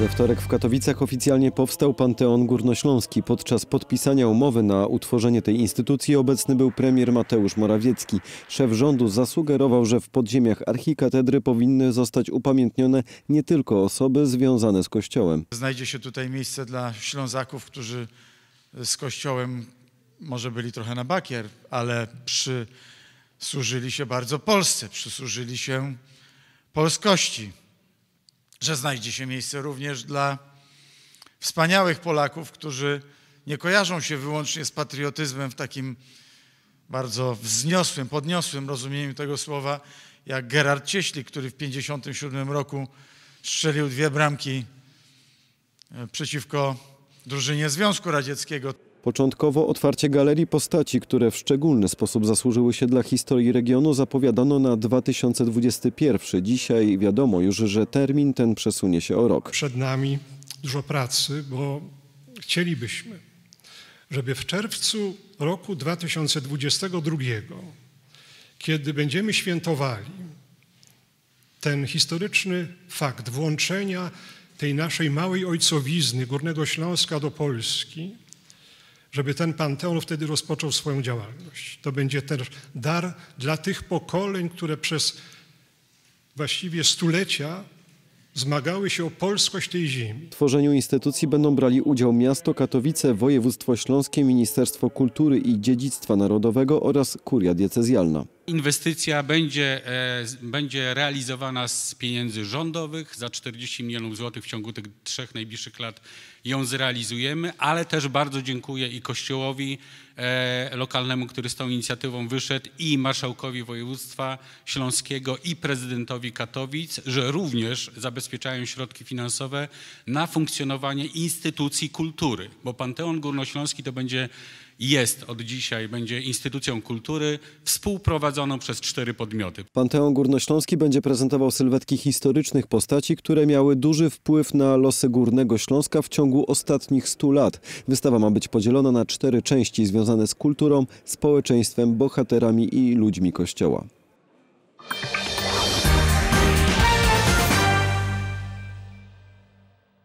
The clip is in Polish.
We wtorek w Katowicach oficjalnie powstał Panteon Górnośląski. Podczas podpisania umowy na utworzenie tej instytucji obecny był premier Mateusz Morawiecki. Szef rządu zasugerował, że w podziemiach archikatedry powinny zostać upamiętnione nie tylko osoby związane z Kościołem. Znajdzie się tutaj miejsce dla Ślązaków, którzy z Kościołem może byli trochę na bakier, ale przysłużyli się bardzo Polsce, przysłużyli się polskości że znajdzie się miejsce również dla wspaniałych Polaków, którzy nie kojarzą się wyłącznie z patriotyzmem w takim bardzo wzniosłym, podniosłym rozumieniu tego słowa, jak Gerard Cieśli, który w 1957 roku strzelił dwie bramki e, przeciwko drużynie Związku Radzieckiego. Początkowo otwarcie galerii postaci, które w szczególny sposób zasłużyły się dla historii regionu, zapowiadano na 2021. Dzisiaj wiadomo już, że termin ten przesunie się o rok. Przed nami dużo pracy, bo chcielibyśmy, żeby w czerwcu roku 2022, kiedy będziemy świętowali ten historyczny fakt włączenia tej naszej małej ojcowizny Górnego Śląska do Polski, żeby ten Panteon wtedy rozpoczął swoją działalność. To będzie ten dar dla tych pokoleń, które przez właściwie stulecia zmagały się o polskość tej ziemi. W tworzeniu instytucji będą brali udział miasto Katowice, województwo śląskie, Ministerstwo Kultury i Dziedzictwa Narodowego oraz kuria diecezjalna inwestycja będzie, e, będzie realizowana z pieniędzy rządowych. Za 40 milionów złotych w ciągu tych trzech najbliższych lat ją zrealizujemy, ale też bardzo dziękuję i Kościołowi e, lokalnemu, który z tą inicjatywą wyszedł, i marszałkowi województwa śląskiego, i prezydentowi Katowic, że również zabezpieczają środki finansowe na funkcjonowanie instytucji kultury, bo Panteon Górnośląski to będzie jest od dzisiaj, będzie instytucją kultury współprowadzoną przez cztery podmioty. Panteon Górnośląski będzie prezentował sylwetki historycznych postaci, które miały duży wpływ na losy Górnego Śląska w ciągu ostatnich stu lat. Wystawa ma być podzielona na cztery części związane z kulturą, społeczeństwem, bohaterami i ludźmi Kościoła.